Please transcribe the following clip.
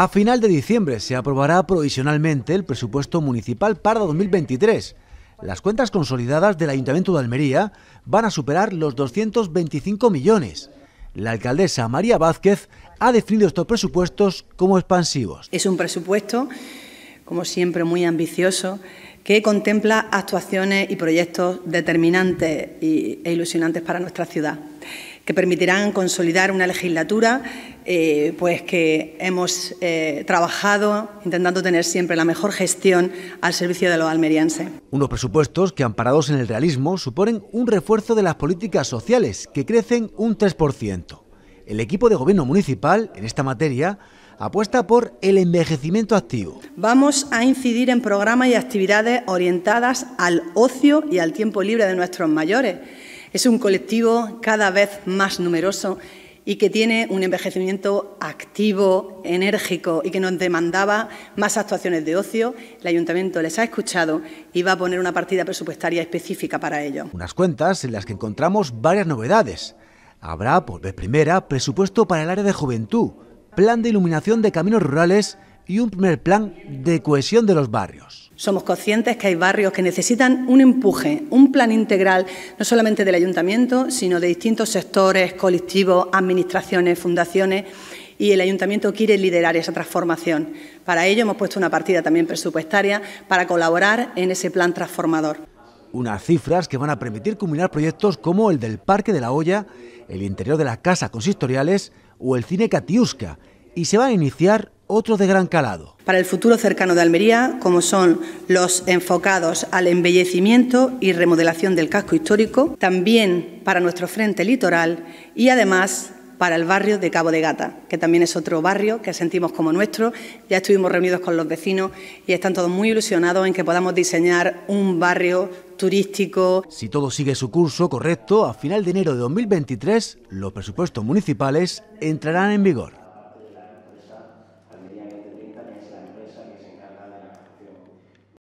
A final de diciembre se aprobará provisionalmente el presupuesto municipal para 2023. Las cuentas consolidadas del Ayuntamiento de Almería van a superar los 225 millones. La alcaldesa María Vázquez ha definido estos presupuestos como expansivos. Es un presupuesto, como siempre, muy ambicioso que contempla actuaciones y proyectos determinantes e ilusionantes para nuestra ciudad, que permitirán consolidar una legislatura eh, pues que hemos eh, trabajado intentando tener siempre la mejor gestión al servicio de los almerienses. Unos presupuestos que, amparados en el realismo, suponen un refuerzo de las políticas sociales, que crecen un 3%. El equipo de gobierno municipal, en esta materia, apuesta por el envejecimiento activo. Vamos a incidir en programas y actividades orientadas al ocio y al tiempo libre de nuestros mayores. Es un colectivo cada vez más numeroso y que tiene un envejecimiento activo, enérgico y que nos demandaba más actuaciones de ocio. El ayuntamiento les ha escuchado y va a poner una partida presupuestaria específica para ello. Unas cuentas en las que encontramos varias novedades. Habrá, por vez primera, presupuesto para el área de juventud, plan de iluminación de caminos rurales y un primer plan de cohesión de los barrios. Somos conscientes que hay barrios que necesitan un empuje, un plan integral, no solamente del ayuntamiento, sino de distintos sectores, colectivos, administraciones, fundaciones y el Ayuntamiento quiere liderar esa transformación. Para ello hemos puesto una partida también presupuestaria para colaborar en ese plan transformador. Unas cifras que van a permitir culminar proyectos como el del Parque de la Hoya el interior de la Casa Consistoriales o el Cine Catiusca, y se va a iniciar otro de gran calado. Para el futuro cercano de Almería, como son los enfocados al embellecimiento y remodelación del casco histórico, también para nuestro frente litoral y además para el barrio de Cabo de Gata, que también es otro barrio que sentimos como nuestro. Ya estuvimos reunidos con los vecinos y están todos muy ilusionados en que podamos diseñar un barrio turístico. Si todo sigue su curso correcto, a final de enero de 2023 los presupuestos municipales entrarán en vigor.